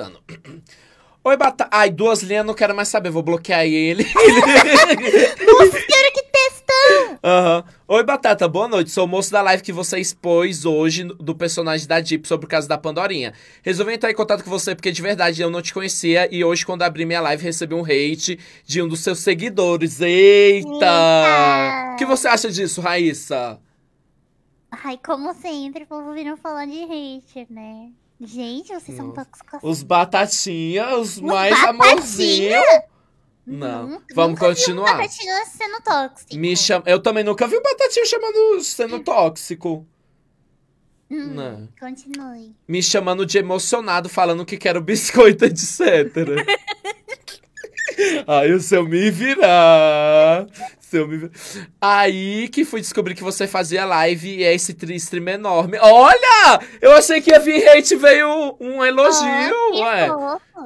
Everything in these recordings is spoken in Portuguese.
Oi, Batata. Ai, duas linhas, não quero mais saber, vou bloquear ele. Nossa, quero que testa! Aham. Uhum. Oi, Batata, boa noite. Sou o moço da live que você expôs hoje do personagem da Jeep sobre o caso da Pandorinha. Resolvi entrar em contato com você porque de verdade eu não te conhecia e hoje, quando abri minha live, recebi um hate de um dos seus seguidores. Eita! Eita. O que você acha disso, Raíssa? Ai, como sempre, o povo viram falar de hate, né? Gente, vocês são poucos assim. Os batatinha, os, os mais amorzinhos. amorzinho. Não, nunca, vamos nunca continuar. Vi um sendo tóxico. Me cham... Eu também nunca vi um batatinha chamando sendo é. tóxico. Hum, Não. Né? Continue. Me chamando de emocionado, falando que quero biscoito, etc. Aí o seu me virar. Seu me virar. Aí que fui descobrir que você fazia live e é esse stream enorme. Olha! Eu achei que ia vir hate, veio um elogio. Oh, ué.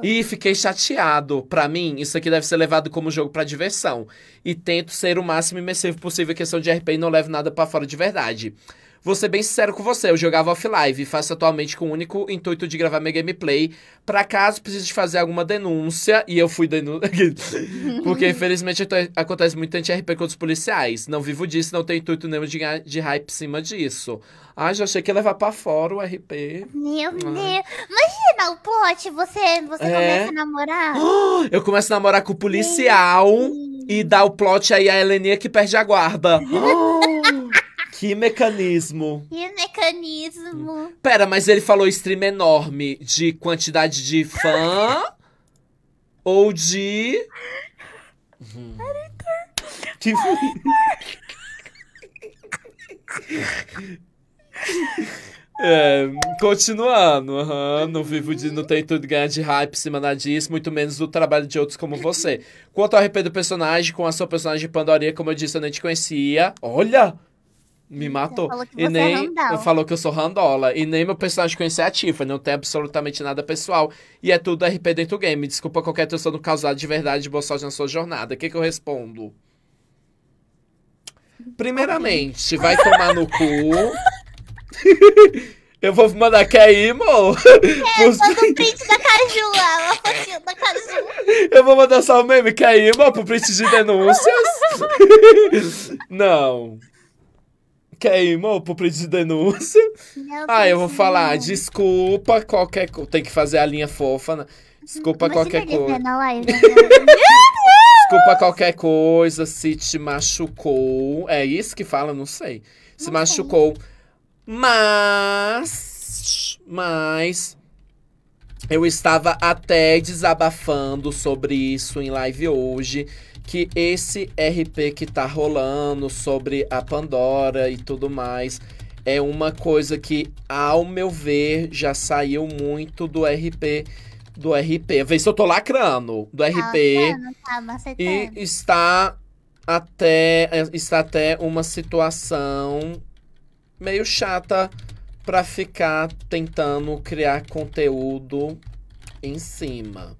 E fiquei chateado. Pra mim, isso aqui deve ser levado como jogo pra diversão. E tento ser o máximo imersivo possível em questão de RP e não levo nada pra fora de verdade. Vou ser bem sincero com você, eu jogava offline e faço atualmente com o único intuito de gravar minha gameplay. Pra caso precise fazer alguma denúncia, e eu fui denunciar. Porque infelizmente acontece muito anti-RP contra os policiais. Não vivo disso, não tenho intuito nenhum de, de hype em cima disso. Ai, ah, já achei que ia levar pra fora o RP. Meu Ai. Ah. Deus. Imagina o plot, você, você é. começa a namorar. Eu começo a namorar com o policial Sim. e dá o plot aí a Helenia que perde a guarda. Que mecanismo. Que mecanismo. Pera, mas ele falou stream enorme de quantidade de fã ou de. Hum. Que É, continuando, uhum, não vivo de. Não tem tudo ganhar de hype semanal disso, muito menos do trabalho de outros como você. Quanto ao RP do personagem, com a sua personagem Pandoria, como eu disse, eu nem te conhecia. Olha! Me matou. e é nem é falou que eu sou randola. E nem meu personagem conhecer é a Tifa. Não tem absolutamente nada pessoal. E é tudo RP dentro do game. Desculpa qualquer pessoa não causar de verdade boa sorte na sua jornada. O que, que eu respondo? Primeiramente, vai tomar no cu. eu vou mandar quer ir, mo? É, Os... manda um print da Cajula, ela da assim, Cajula. Eu vou mandar só o meme, quer ir, mo, pro print de denúncias? Não. Quer irmão, pro pedido de denúncia? Aí ah, eu vou falar, desculpa qualquer coisa. Tem que fazer a linha fofa. Né? Desculpa qualquer tá coisa. desculpa qualquer coisa se te machucou. É isso que fala? Não sei. Se não machucou. Sei. Mas. Mas. Eu estava até desabafando sobre isso em live hoje, que esse RP que tá rolando sobre a Pandora e tudo mais é uma coisa que, ao meu ver, já saiu muito do RP do RP. Vê se eu tô lacrando do RP tá, tá, e está até está até uma situação meio chata para ficar tentando criar conteúdo em cima.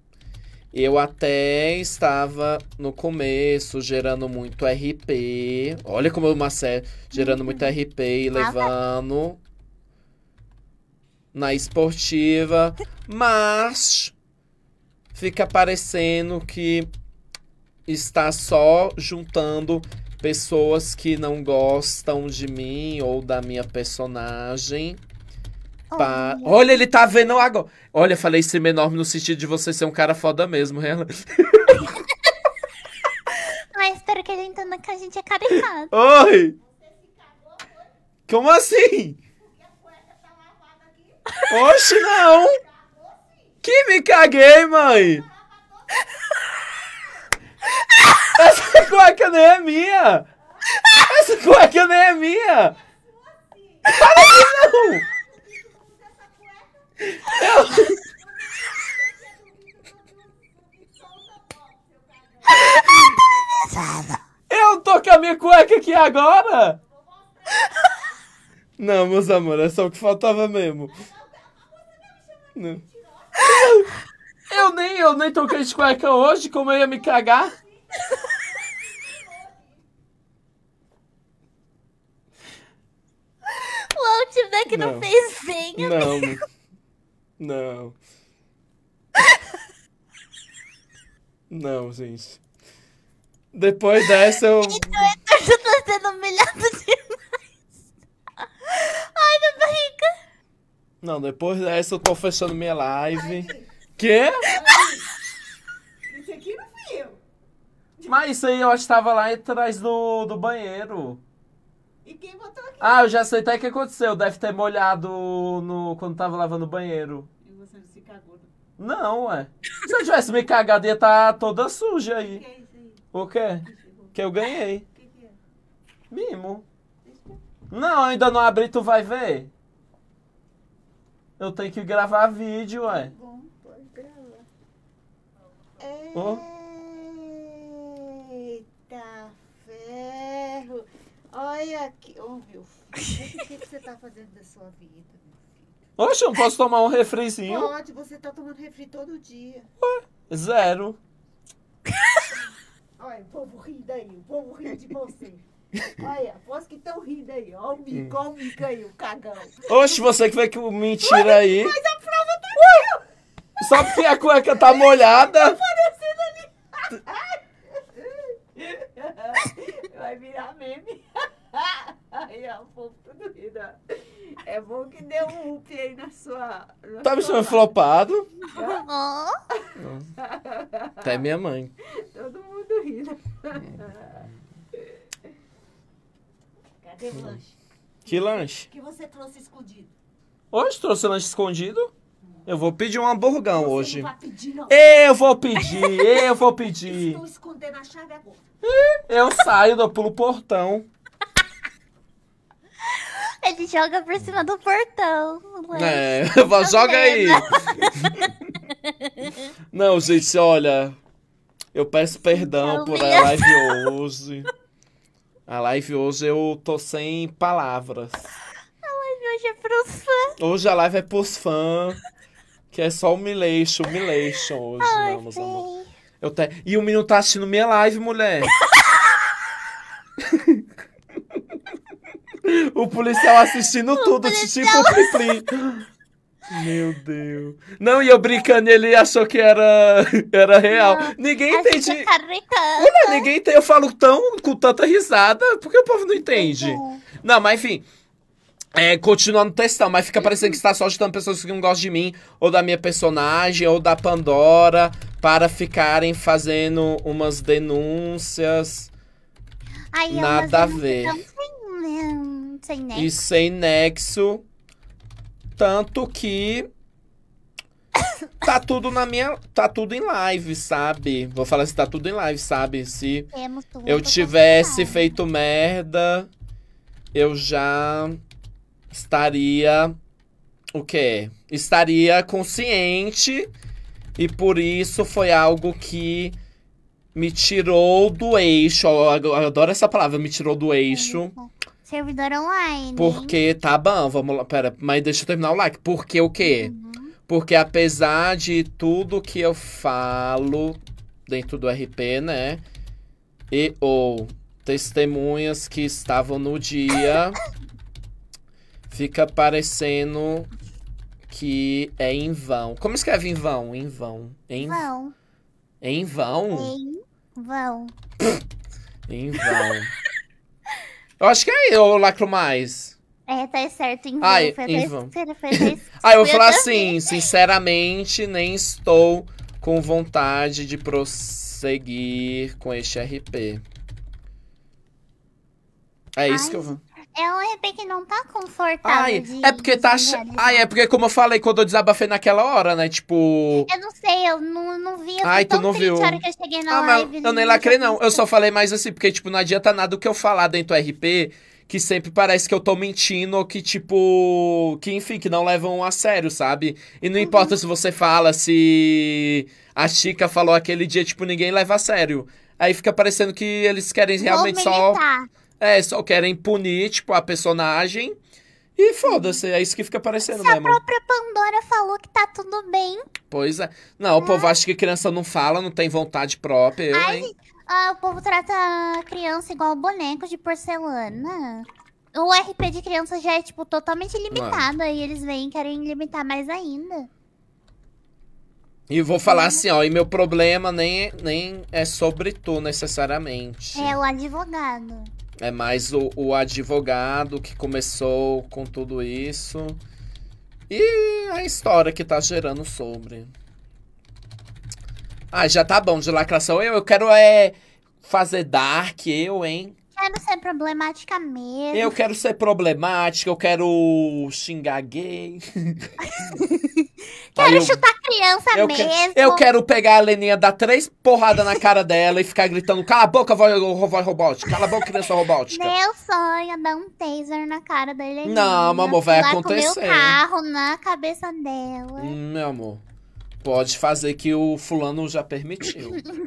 Eu até estava no começo gerando muito RP. Olha como uma série gerando muito RP e levando na esportiva, mas fica parecendo que está só juntando pessoas que não gostam de mim ou da minha personagem. Pa... Olha. Olha, ele tá vendo agora. Olha, falei stream enorme no sentido de você ser um cara foda mesmo, ela. Né, Mas espero que ele entenda que a gente é caricado. Oi! Como assim? Oxe, não! Que me caguei, mãe! Essa cueca nem é minha! Essa cueca nem é minha! Para que não! Eu... Eu tô com a minha cueca aqui agora! Não, meus amores, é só o que faltava mesmo. Não. Eu nem, eu nem toquei de cueca hoje, como eu ia me cagar? que não, não fez senha. Não. Mesmo. Não. não, gente. Depois dessa eu. Então, eu tô tá sendo humilhado demais. Ai, minha barriga. Não, depois dessa eu tô fechando minha live. Ai. Quê? Isso aqui não fui eu. Mas isso aí eu estava lá atrás do, do banheiro. E quem botou aqui? Ah, eu já sei tá até o que aconteceu. Deve ter molhado no, quando tava lavando o banheiro. E você não se cagou? Não, ué. Se eu tivesse me cagado, ia estar tá toda suja aí. O que é isso aí? O quê? Que eu ganhei. O que, que é? Mimo. Não, ainda não abri, tu vai ver. Eu tenho que gravar vídeo, ué. Tá bom, pode gravar. É... Oh. veio aqui. Ô, oh, meu filho, o que, que você tá fazendo da sua vida, meu filho? Oxe, eu não posso tomar um refrizinho? Pode, você tá tomando refri todo dia. Ué, zero. Olha, o povo rindo aí, o povo rindo de você. Olha, aposto que estão rindo aí. Olha o mico, olha o mico aí, o cagão. Oxe, você que vê que o mentira Ué, aí. Mas a prova tá aqui, ó. Só porque a cueca tá molhada. Tá aparecendo ali. Vai virar meme. Aí, é o povo tudo rindo. É bom que deu um up aí na sua. Na tá me chamando flopado? Até minha mãe. Todo mundo rindo. Cadê o lanche? Que lanche? Que você trouxe escondido? Hoje trouxe lanche escondido? Eu vou pedir um hamburgão Você hoje. Não vai pedir, não. Eu vou pedir, eu vou pedir. Estou escondendo a chave agora. Eu saio, eu pulo o portão. Ele joga por cima do portão. É, joga aí. não, gente, olha. Eu peço perdão não, por a live hoje. A live hoje eu tô sem palavras. A live hoje é pros fãs. Hoje a live é pros fãs. Que é só o Milation, hoje, Ai, não, meus amor. Eu te... E o menino tá assistindo minha live, mulher. O policial assistindo tudo, policial... tipo o plim. Meu Deus. Não, e eu brincando, ele achou que era, era real. Não, ninguém entende. Tá Olha, ninguém entende. Eu falo tão com tanta risada, porque o povo não entende. É. Não, mas enfim. É, continuando o textão, mas fica parecendo que está uhum. só ajudando pessoas que não gostam de mim, ou da minha personagem, ou da Pandora, para ficarem fazendo umas denúncias. Ai, é Nada a ver sem nexo. E sem nexo. Tanto que tá tudo na minha. Tá tudo em live, sabe? Vou falar se tá tudo em live, sabe? Se eu tá tivesse feito merda, eu já estaria. O quê? Estaria consciente e por isso foi algo que me tirou do eixo. Eu adoro essa palavra, me tirou do é eixo. É servidor online. Porque, tá bom, vamos lá. Pera, mas deixa eu terminar o like. Porque o quê? Uhum. Porque apesar de tudo que eu falo dentro do RP, né? E ou testemunhas que estavam no dia. fica parecendo que é em vão. Como escreve em vão? Em vão. Em vão. Em vão? Em vão. em vão. Eu acho que é o mais. É, tá certo, Ivan. Ai, foi Ivan. Ai, eu vou falar assim, sinceramente, nem estou com vontade de prosseguir com este RP. É isso Ai. que eu vou... Ela é um RP que não tá confortável. Ai, de, é porque tá. Ai, é porque, como eu falei, quando eu desabafei naquela hora, né? Tipo. Eu não sei, eu não, não vi. Eu Ai, tu não viu. Hora que eu cheguei na ah, live, eu, eu nem lacrei, não. Eu só falei mais assim, porque, tipo, não adianta nada o que eu falar dentro do RP, que sempre parece que eu tô mentindo, ou que, tipo. Que, enfim, que não levam a sério, sabe? E não uhum. importa se você fala, se. A Chica falou aquele dia, tipo, ninguém leva a sério. Aí fica parecendo que eles querem realmente só. É, só querem punir, tipo, a personagem. E foda-se, é isso que fica parecendo Se mesmo. A própria Pandora falou que tá tudo bem. Pois é. Não, o ah. povo acha que criança não fala, não tem vontade própria. Eu, Ai, ah, o povo trata a criança igual boneco de porcelana. O RP de criança já é, tipo, totalmente é. limitado. Aí eles vêm e querem limitar mais ainda. E vou falar né? assim, ó, e meu problema nem, é, nem é sobre tu necessariamente. É o advogado. É mais o, o advogado que começou com tudo isso e a história que tá gerando sobre. Ah, já tá bom de lacração. Eu, eu quero é fazer dark, eu, hein? Quero ser problemática mesmo. Eu quero ser problemática, eu quero xingar gay. quero chutar criança eu mesmo. Que, eu quero pegar a Leninha, dar três porradas na cara dela e ficar gritando: cala a boca, voz, robótica, cala a boca, criança robótica. Meu sonho é dar um taser na cara da Leninha. Não, meu amor, vai acontecer. Com meu carro na cabeça dela. Hum, meu amor, pode fazer que o fulano já permitiu.